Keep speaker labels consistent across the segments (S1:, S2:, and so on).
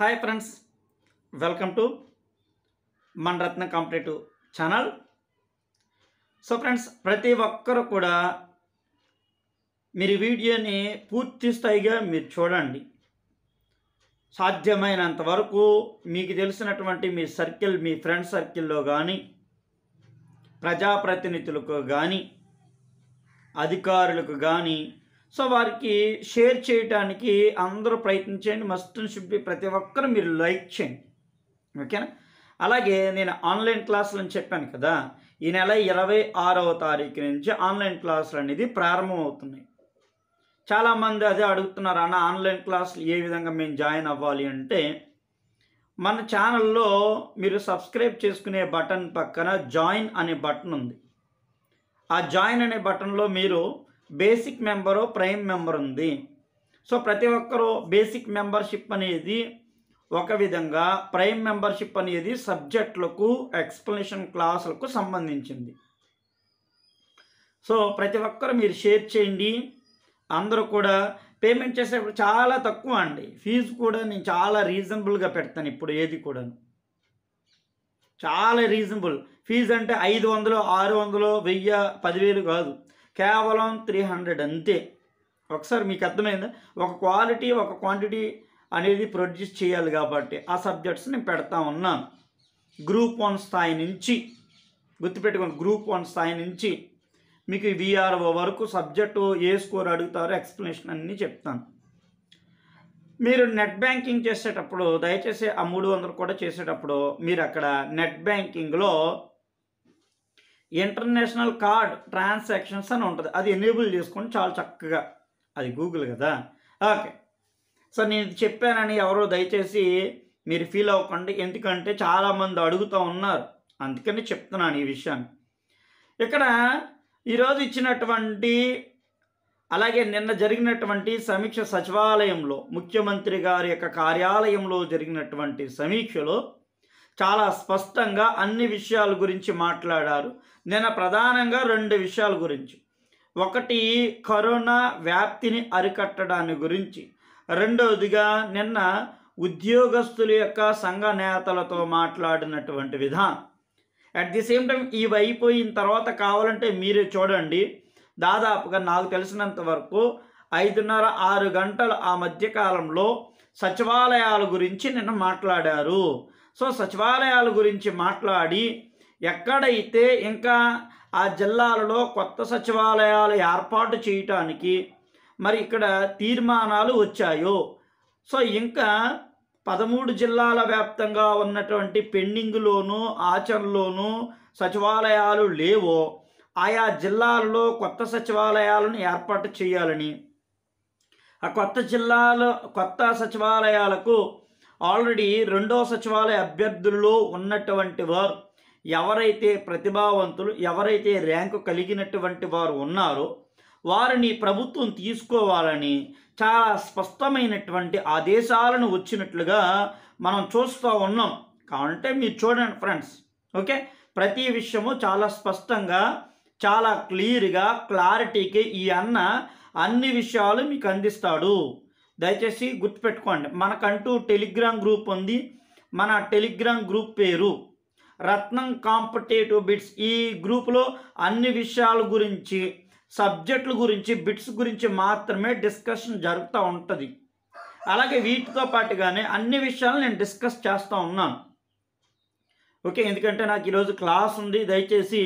S1: hi friends welcome to మన Ratna competitive channel so friends ప్రతి ఒక్కరు కూడా మీరు వీడియోని పూర్తి స్థాయిగా మీరు చూడండి సాధ్యమైనంత వరకు మీకు తెలిసినటువంటి మీ సర్కిల్ మీ ఫ్రెండ్ సర్కిల్లో కానీ ప్రజాప్రతినిధులకు కానీ అధికారులకు కానీ సో వారికి షేర్ చేయడానికి అందరూ ప్రయత్నించండి మస్ట్ షుడ్ బి ప్రతి ఒక్కరు మీరు లైక్ చేయండి ఓకేనా అలాగే నేను ఆన్లైన్ క్లాసులు అని చెప్పాను కదా ఈ నెల ఇరవై ఆరవ తారీఖు నుంచి ఆన్లైన్ క్లాసులు అనేది ప్రారంభమవుతున్నాయి చాలామంది అదే అడుగుతున్నారు అన్న ఆన్లైన్ క్లాసులు ఏ విధంగా మేము జాయిన్ అవ్వాలి అంటే మన ఛానల్లో మీరు సబ్స్క్రైబ్ చేసుకునే బటన్ పక్కన జాయిన్ అనే బటన్ ఉంది ఆ జాయిన్ అనే బటన్లో మీరు బేసిక్ మెంబరు ప్రైమ్ మెంబర్ ఉంది సో ప్రతి ఒక్కరూ బేసిక్ మెంబర్షిప్ అనేది ఒక విధంగా ప్రైమ్ మెంబర్షిప్ అనేది సబ్జెక్టులకు ఎక్స్ప్లెనేషన్ క్లాసులకు సంబంధించింది సో ప్రతి ఒక్కరు మీరు షేర్ చేయండి అందరూ కూడా పేమెంట్ చేసేప్పుడు చాలా తక్కువ అండి ఫీజు కూడా నేను చాలా రీజనబుల్గా పెడతాను ఇప్పుడు ఏది కూడాను చాలా రీజనబుల్ ఫీజు అంటే ఐదు వందలు ఆరు వందలు వెయ్యి పదివేలు కాదు కేవలం త్రీ హండ్రెడ్ అంతే ఒకసారి మీకు అర్థమైందా ఒక క్వాలిటీ ఒక క్వాంటిటీ అనేది ప్రొడ్యూస్ చేయాలి కాబట్టి ఆ సబ్జెక్ట్స్ నేను పెడతా ఉన్నాను గ్రూప్ వన్ స్థాయి నుంచి గుర్తుపెట్టుకోండి గ్రూప్ వన్ స్థాయి నుంచి మీకు విఆర్ఓ వరకు సబ్జెక్టు ఏ స్కోర్ అడుగుతారో ఎక్స్ప్లెనేషన్ అన్నీ చెప్తాను మీరు నెట్ బ్యాంకింగ్ చేసేటప్పుడు దయచేసి ఆ మూడు వందలు కూడా చేసేటప్పుడు మీరు అక్కడ నెట్ బ్యాంకింగ్లో ఇంటర్నేషనల్ కార్డ్ ట్రాన్సాక్షన్స్ అని ఉంటుంది అది ఎనేబుల్ చేసుకొని చాలా చక్కగా అది గూగుల్ కదా ఓకే సో నేను చెప్పానని ఎవరో దయచేసి మీరు ఫీల్ అవ్వకండి ఎందుకంటే చాలామంది అడుగుతూ ఉన్నారు అందుకని చెప్తున్నాను ఈ విషయాన్ని ఇక్కడ ఈరోజు ఇచ్చినటువంటి అలాగే నిన్న జరిగినటువంటి సమీక్ష సచివాలయంలో ముఖ్యమంత్రి గారి యొక్క కార్యాలయంలో జరిగినటువంటి సమీక్షలో చాలా స్పష్టంగా అన్ని విషయాల గురించి మాట్లాడారు నేను ప్రధానంగా రెండు విషయాల గురించి ఒకటి కరోనా వ్యాప్తిని అరికట్టడాన్ని గురించి రెండవదిగా నిన్న ఉద్యోగస్తుల యొక్క సంఘ నేతలతో మాట్లాడినటువంటి విధానం అట్ ది సేమ్ టైం ఇవి అయిపోయిన తర్వాత కావాలంటే మీరే చూడండి దాదాపుగా నాకు తెలిసినంత వరకు ఐదున్నర ఆరు గంటలు ఆ మధ్యకాలంలో సచివాలయాల గురించి నిన్న మాట్లాడారు సో సచివాలయాల గురించి మాట్లాడి ఎక్కడైతే ఇంకా ఆ జిల్లాలలో కొత్త సచివాలయాలు ఏర్పాటు చేయటానికి మరి ఇక్కడ తీర్మానాలు వచ్చాయో సో ఇంకా పదమూడు జిల్లాల వ్యాప్తంగా ఉన్నటువంటి పెండింగ్లోను ఆచరణలోను సచివాలయాలు లేవో ఆయా జిల్లాలలో కొత్త సచివాలయాలను ఏర్పాటు చేయాలని ఆ కొత్త జిల్లాలో కొత్త సచివాలయాలకు ఆల్రెడీ రెండో సచివాలయ అభ్యర్థుల్లో ఉన్నటువంటి వారు ఎవరైతే ప్రతిభావంతులు ఎవరైతే ర్యాంకు కలిగినటువంటి వారు ఉన్నారో వారిని ప్రభుత్వం తీసుకోవాలని చాలా స్పష్టమైనటువంటి ఆదేశాలను వచ్చినట్లుగా మనం చూస్తూ ఉన్నాం కావంటే మీరు చూడండి ఫ్రెండ్స్ ఓకే ప్రతి విషయము చాలా స్పష్టంగా చాలా క్లియర్గా క్లారిటీకి ఈ అన్న అన్ని విషయాలు మీకు అందిస్తాడు దయచేసి గుర్తుపెట్టుకోండి మనకంటూ టెలిగ్రామ్ గ్రూప్ ఉంది మన టెలిగ్రామ్ గ్రూప్ పేరు రత్నం కాంపిటేటివ్ బిట్స్ ఈ గ్రూప్లో అన్ని విషయాల గురించి సబ్జెక్టుల గురించి బిట్స్ గురించి మాత్రమే డిస్కషన్ జరుగుతూ ఉంటుంది అలాగే వీటితో పాటుగానే అన్ని విషయాలు నేను డిస్కస్ చేస్తూ ఉన్నాను ఓకే ఎందుకంటే నాకు ఈరోజు క్లాస్ ఉంది దయచేసి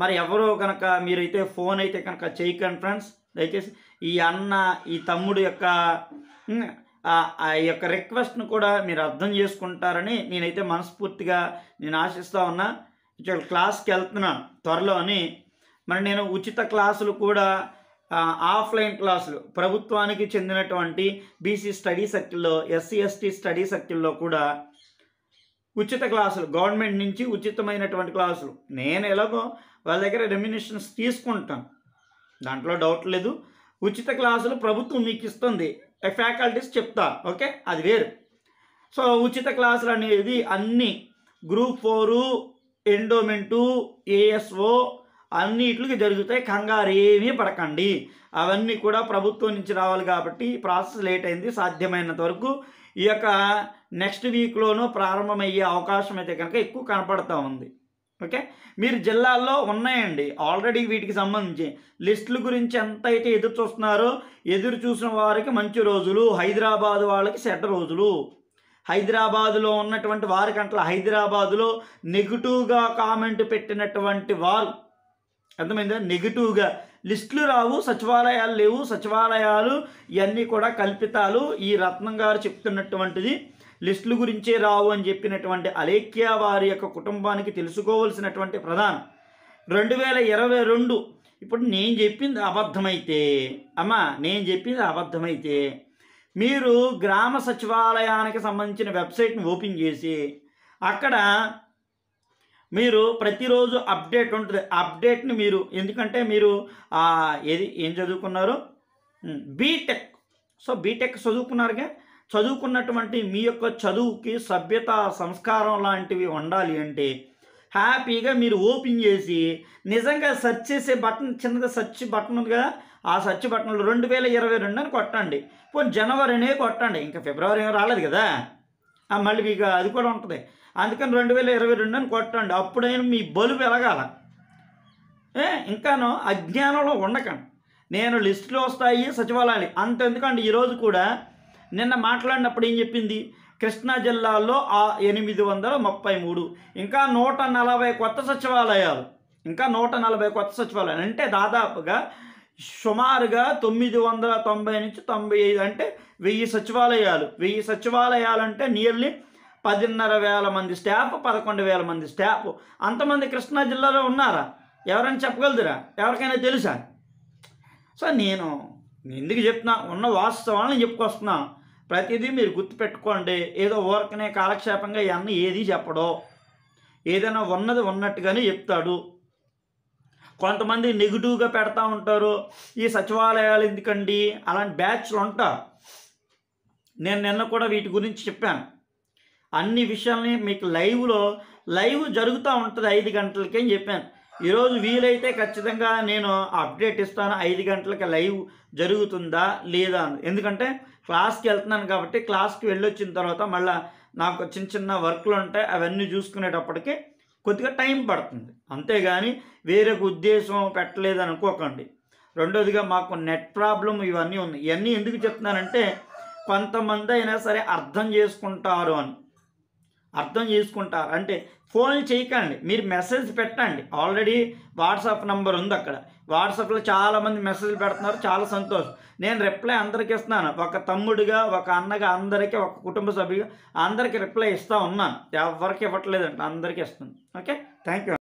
S1: మరి ఎవరో కనుక మీరైతే ఫోన్ అయితే కనుక చేయకండి ఫ్రెండ్స్ దయచేసి ఈ అన్న ఈ తమ్ముడు యొక్క ఆ యొక్క రిక్వెస్ట్ను కూడా మీరు అర్థం చేసుకుంటారని నేనైతే మనస్ఫూర్తిగా నేను ఆశిస్తూ ఉన్నా ఇక్కడ క్లాస్కి వెళ్తున్నాను అని మరి నేను ఉచిత క్లాసులు కూడా ఆఫ్లైన్ క్లాసులు ప్రభుత్వానికి చెందినటువంటి బీసీ స్టడీ సర్కిల్లో ఎస్సీ ఎస్టీ స్టడీ సర్కిల్లో కూడా ఉచిత క్లాసులు గవర్నమెంట్ నుంచి ఉచితమైనటువంటి క్లాసులు నేను ఎలాగో వాళ్ళ దగ్గర రెమ్యునేషన్స్ తీసుకుంటాను దాంట్లో డౌట్ లేదు ఉచిత క్లాసులు ప్రభుత్వం మీకు ఇస్తుంది ఫ్యాకల్టీస్ చెప్తారు ఓకే అది వేరు సో ఉచిత క్లాసులు అనేది అన్ని గ్రూప్ ఫోరు ఎండోమెంటు ఏఎస్ఓ అన్నిటికి జరుగుతాయి కంగారు ఏమీ పడకండి అవన్నీ కూడా ప్రభుత్వం నుంచి రావాలి కాబట్టి ప్రాసెస్ లేట్ అయింది సాధ్యమైనంత వరకు ఈ యొక్క నెక్స్ట్ వీక్లోనూ ప్రారంభమయ్యే అవకాశం అయితే కనుక ఎక్కువ కనపడతా ఉంది ఓకే మీరు జిల్లాల్లో ఉన్నాయండి ఆల్రెడీ వీటికి సంబంధించి లిస్టుల గురించి ఎంత అయితే ఎదురు చూస్తున్నారో ఎదురు చూసిన వారికి మంచి రోజులు హైదరాబాద్ వాళ్ళకి చెడ్డ రోజులు హైదరాబాదులో ఉన్నటువంటి వారి కంటే హైదరాబాదులో నెగిటివ్గా కామెంట్ పెట్టినటువంటి వారు అర్థమైందా నెగిటివ్గా లిస్టులు రావు సచివాలయాలు లేవు సచివాలయాలు ఇవన్నీ కూడా కల్పితాలు ఈ రత్నం గారు చెప్తున్నటువంటిది లిస్టుల గురించే రావు అని చెప్పినటువంటి అలేఖ్య వారి యొక్క కుటుంబానికి తెలుసుకోవాల్సినటువంటి ప్రధానం రెండు వేల ఇరవై రెండు ఇప్పుడు నేను చెప్పింది అబద్ధమైతే అమ్మ నేను చెప్పింది అబద్ధమైతే మీరు గ్రామ సచివాలయానికి సంబంధించిన వెబ్సైట్ని ఓపెన్ చేసి అక్కడ మీరు ప్రతిరోజు అప్డేట్ ఉంటుంది అప్డేట్ని మీరు ఎందుకంటే మీరు ఏది ఏం చదువుకున్నారు బీటెక్ సో బీటెక్ చదువుకున్నారుగా చదువుకున్నటువంటి మీ యొక్క చదువుకి సభ్యత సంస్కారం లాంటివి ఉండాలి అంటే హ్యాపీగా మీరు ఓపెన్ చేసి నిజంగా సెర్చ్ చేసే బటన్ చిన్నగా సెర్చ్ బటన్ ఉందిగా ఆ సెర్చ్ బటన్లు రెండు వేల ఇరవై రెండు అని కొట్టండి పోనీ జనవరినే కొట్టండి ఇంకా ఫిబ్రవరి ఏం రాలేదు కదా మళ్ళీ మీకు అది కూడా ఉంటుంది అందుకని రెండు వేల ఇరవై రెండు అని కొట్టండి అప్పుడైనా మీ బలుపు ఎలగాల ఏ ఇంకాను అజ్ఞానంలో ఉండకండి నేను లిస్టులు వస్తాయి సచివాలయాలు అంతెందుకండి ఈరోజు కూడా నిన్న మాట్లాడినప్పుడు ఏం చెప్పింది కృష్ణా జిల్లాలో ఆ ఎనిమిది వందల ముప్పై మూడు ఇంకా నూట నలభై కొత్త సచివాలయాలు ఇంకా నూట నలభై కొత్త సచివాలయాలు అంటే దాదాపుగా సుమారుగా తొమ్మిది వందల తొంభై నుంచి తొంభై ఐదు అంటే వెయ్యి సచివాలయాలు వెయ్యి సచివాలయాలు అంటే నియర్లీ పదిన్నర వేల మంది స్టాఫ్ పదకొండు వేల మంది స్టాఫ్ అంతమంది కృష్ణా జిల్లాలో ఉన్నారా ఎవరైనా చెప్పగలుగుతారా ఎవరికైనా తెలుసా సో నేను ఎందుకు చెప్తున్నా ఉన్న వాస్తవాలను చెప్పుకొస్తున్నాను ప్రతిదీ మీరు గుర్తుపెట్టుకోండి ఏదో ఊరకనే కాలక్షేపంగా అన్న ఏది చెప్పడో ఏదైనా ఉన్నది ఉన్నట్టుగానే చెప్తాడు కొంతమంది నెగిటివ్గా పెడతా ఉంటారు ఈ సచివాలయాలు ఎందుకండి అలాంటి బ్యాచ్లు ఉంటారు నేను నిన్న కూడా వీటి గురించి చెప్పాను అన్ని విషయాల్ని మీకు లైవ్లో లైవ్ జరుగుతూ ఉంటుంది ఐదు గంటలకే అని చెప్పాను ఈరోజు వీలైతే ఖచ్చితంగా నేను అప్డేట్ ఇస్తాను ఐదు గంటలకి లైవ్ జరుగుతుందా లేదా ఎందుకంటే క్లాస్కి వెళ్తున్నాను కాబట్టి క్లాస్కి వెళ్ళొచ్చిన తర్వాత మళ్ళీ నాకు చిన్న చిన్న వర్క్లు ఉంటాయి అవన్నీ చూసుకునేటప్పటికి కొద్దిగా టైం పడుతుంది అంతేగాని వేరొక ఉద్దేశం పెట్టలేదు అనుకోకండి రెండోదిగా మాకు నెట్ ప్రాబ్లం ఇవన్నీ ఉన్నాయి ఇవన్నీ ఎందుకు చెప్తున్నానంటే కొంతమంది అయినా సరే అర్థం చేసుకుంటారు అని అర్థం చేసుకుంటారు అంటే ఫోన్ చేయకండి మీరు మెసేజ్ పెట్టండి ఆల్రెడీ వాట్సాప్ నంబర్ ఉంది అక్కడ వాట్సాప్లో చాలామంది మెసేజ్లు పెడుతున్నారు చాలా సంతోషం నేను రిప్లై అందరికి ఇస్తున్నాను ఒక తమ్ముడిగా ఒక అన్నగా అందరికీ ఒక కుటుంబ సభ్యుగా అందరికీ రిప్లై ఇస్తూ ఉన్నాను ఎవరికి ఇవ్వట్లేదండి అందరికీ ఇస్తుంది ఓకే థ్యాంక్ యూ